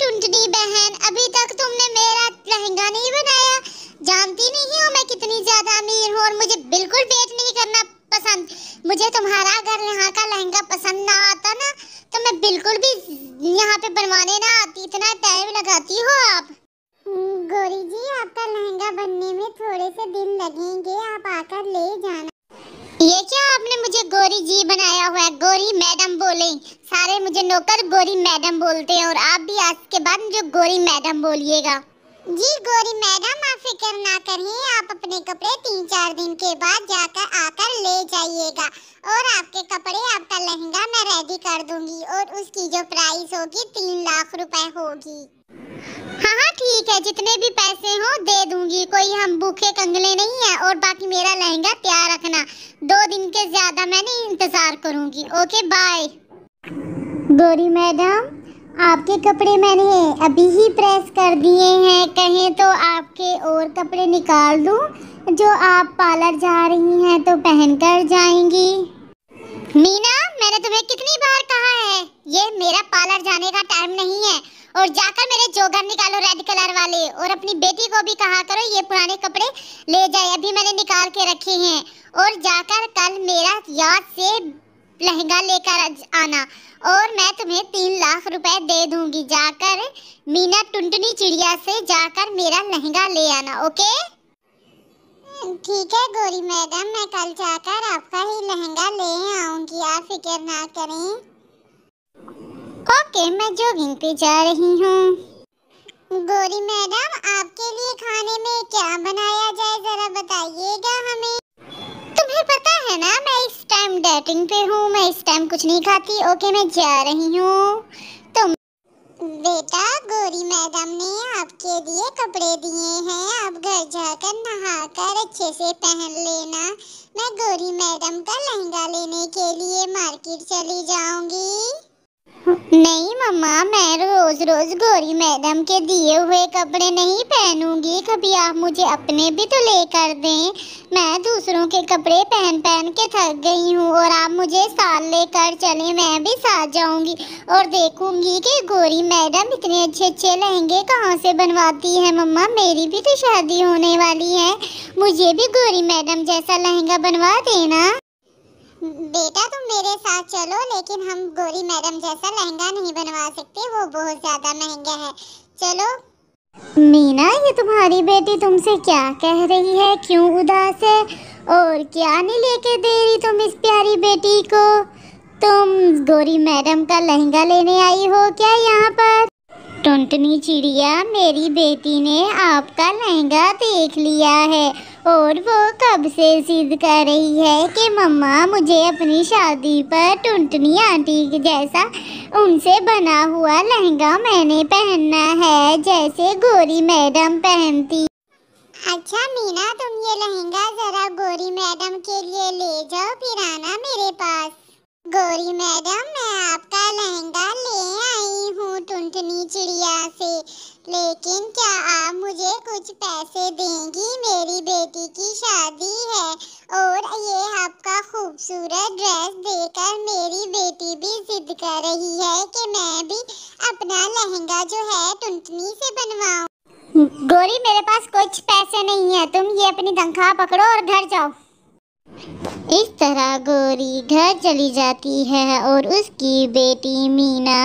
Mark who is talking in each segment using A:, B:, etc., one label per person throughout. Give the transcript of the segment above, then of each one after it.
A: टुंडनी बहन अभी तक तुमने मेरा लहंगा नहीं बनाया जानती नहीं हूँ मैं कितनी ज्यादा अमीर हूँ और मुझे बिल्कुल डेट नहीं करना पसंद मुझे तुम्हारा अगर यहाँ का लहंगा पसंद ना आता ना तो मैं बिल्कुल भी यहाँ
B: पे बनवाने ना आती इतना टाइम लगाती हो आप हम्म, गोरी जी आपका लहंगा बनने में थोड़े से दिन लगेंगे आप आकर ले जाना
A: ही बनाया हुआ है गोरी मैडम बोले सारे मुझे नौकर गोरी मैडम
B: बोलते हैं और आप भी आज के बाद मुझे गोरी मैडम बोलिएगा जी गोरी मैडम आप फिक्र ना करिए आप अपने कपड़े तीन चार दिन के बाद जाकर आकर ले जाइएगा और आपके कपड़े आपका लहंगा मैं रेडी कर दूंगी और उसकी जो प्राइस होगी तीन लाख रुपए होगी हाँ हाँ ठीक है जितने भी पैसे हो दे
A: दूंगी कोई हम भूखे कंगले नहीं है और बाकी मेरा लहंगा देना दो दिन के ज़्यादा मैं नहीं इंतज़ार करूंगी ओके बाय गौरी मैडम आपके कपड़े मैंने अभी ही प्रेस कर दिए हैं कहें तो आपके और कपड़े निकाल दूं जो आप पार्लर जा रही हैं तो पहन कर जाएंगी मीना मैंने तुम्हें कितनी बार कहा है ये मेरा पार्लर जाने का टाइम नहीं है और जाकर मेरे जोगर निकालो रेड कलर वाले और अपनी बेटी को भी कहा करो ये पुराने कपड़े ले जाए अभी मैंने निकाल के रखे हैं और जाकर कल मेरा याद से लहंगा लेकर आना और मैं तुम्हें तीन लाख रुपए दे दूंगी जाकर मीना टुंटनी चिड़िया से जाकर मेरा लहंगा ले आना
B: ओके ठीक है गोरी मैडम मैं कल जाकर आपका ही लहंगा ले आऊंगी आप फिक्र ना करें ओके मैं
A: जॉगिंग पे जा रही हूँ
B: गोरी मैडम आपके लिए खाने में क्या बनाया जाए जरा बताइएगा हमें तुम्हें पता है ना मैं इस टाइम डेटिंग पे हूँ मैं इस टाइम कुछ नहीं खाती ओके मैं जा रही हूँ तुम बेटा गोरी मैडम ने आपके लिए कपड़े दिए हैं आप घर जाकर नहा कर अच्छे से पहन लेना मैं गोरी मैडम का लहंगा लेने के लिए मार्केट चली जाऊंगी नहीं मम्मा
A: मैं रोज रोज गोरी मैडम के दिए हुए कपड़े नहीं पहनूंगी कभी आप मुझे अपने भी तो लेकर दें मैं दूसरों के कपड़े पहन पहन के थक गई हूँ और आप मुझे साथ लेकर चले मैं भी साथ जाऊंगी और देखूंगी कि गोरी मैडम इतने अच्छे अच्छे लहंगे कहाँ से बनवाती है मम्मा मेरी भी तो शादी होने वाली है मुझे भी गोरी मैडम जैसा लहंगा बनवा देना
B: बेटा तुम मेरे साथ चलो लेकिन हम गोरी मैडम जैसा लहंगा नहीं बनवा सकते वो बहुत ज्यादा महंगा है चलो
A: मीना ये तुम्हारी बेटी तुमसे क्या कह रही है क्यों उदास है और क्या नहीं लेके दे रही तुम इस प्यारी बेटी को तुम गोरी मैडम का लहंगा लेने आई हो क्या यहाँ पर टुनटनी चिड़िया मेरी बेटी ने आपका लहंगा देख लिया है और वो कब से सिद्ध कर रही है कि मम्मा मुझे अपनी शादी पर टुनटनी आंटी जैसा उनसे बना हुआ लहंगा मैंने पहनना है जैसे गोरी मैडम पहनती
B: अच्छा मीना तुम ये लहंगा ज़रा गोरी मैडम के लिए ले जाओ फिर आना मेरे पास गोरी मैडम मैं आपका लहंगा ले आई हूँ टुनटनी चिड़िया से लेकिन क्या आप मुझे कुछ पैसे देंगी मेरी बेटी की शादी है और ये आपका खूबसूरत ड्रेस देकर मेरी बेटी भी जिद कर रही है कि मैं भी अपना लहंगा जो है
A: टुंटनी से बनवाऊं गोरी मेरे पास कुछ पैसे नहीं है तुम ये अपनी तनख्वाह पकड़ो और घर जाओ इस तरह गोरी घर चली जाती है और उसकी बेटी मीना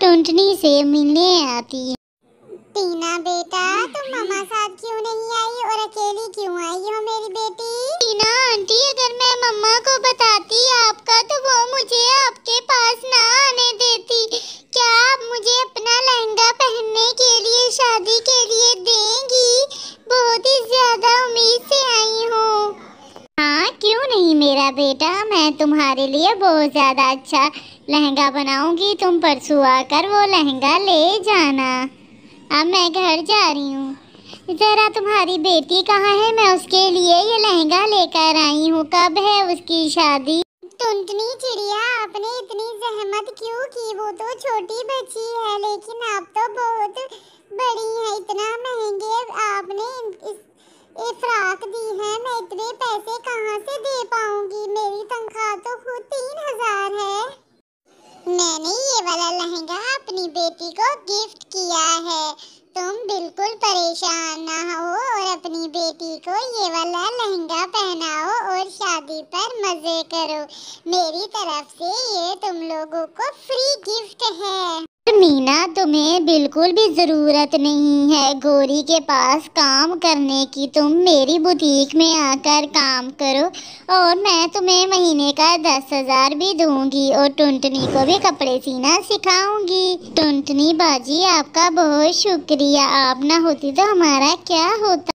A: टुंटनी से मिलने आती है
B: टीना बेटा तुम मामा साथ क्यों नहीं आई और अकेली क्यों आई हो मेरी बेटी टीना आंटी अगर मैं मम्मा को बताती
A: आपका तो वो मुझे आपके पास ना आने देती क्या आप मुझे अपना लहंगा पहनने के लिए शादी के लिए देंगी बहुत ही ज्यादा उम्मीद से आई हूँ हाँ क्यों नहीं मेरा बेटा मैं तुम्हारे लिए बहुत ज्यादा अच्छा लहंगा बनाऊंगी तुम परसों आकर वो लहंगा ले जाना अब मैं घर जा रही हूँ ज़रा तुम्हारी बेटी कहाँ है मैं उसके लिए ये लहंगा लेकर आई हूँ कब है उसकी शादी
B: टुनटनी चिड़िया आपने इतनी जहमत क्यों की वो तो छोटी बच्ची है लेकिन आप तो बहुत बड़ी है इतना महंगे आपने इस फ्राक दी है मैं इतने पैसे कहाँ से दे पाऊँगी मेरी तनख्वाह तो खुद तीन हजार है मैंने ये वाला लहंगा अपनी बेटी को गिफ्ट किया है तुम बिल्कुल परेशान ना हो और अपनी बेटी को ये वाला लहंगा पहनाओ और शादी पर मज़े करो मेरी तरफ से ये तुम लोगों को फ्री गिफ्ट
A: बिल्कुल भी ज़रूरत नहीं है गोरी के पास काम करने की तुम मेरी बुटीक में आकर काम करो और मैं तुम्हें महीने का दस हज़ार भी दूंगी और टुंटनी को भी कपड़े सीना सिखाऊंगी टुंटनी बाजी आपका बहुत शुक्रिया आप ना होती तो हमारा क्या होता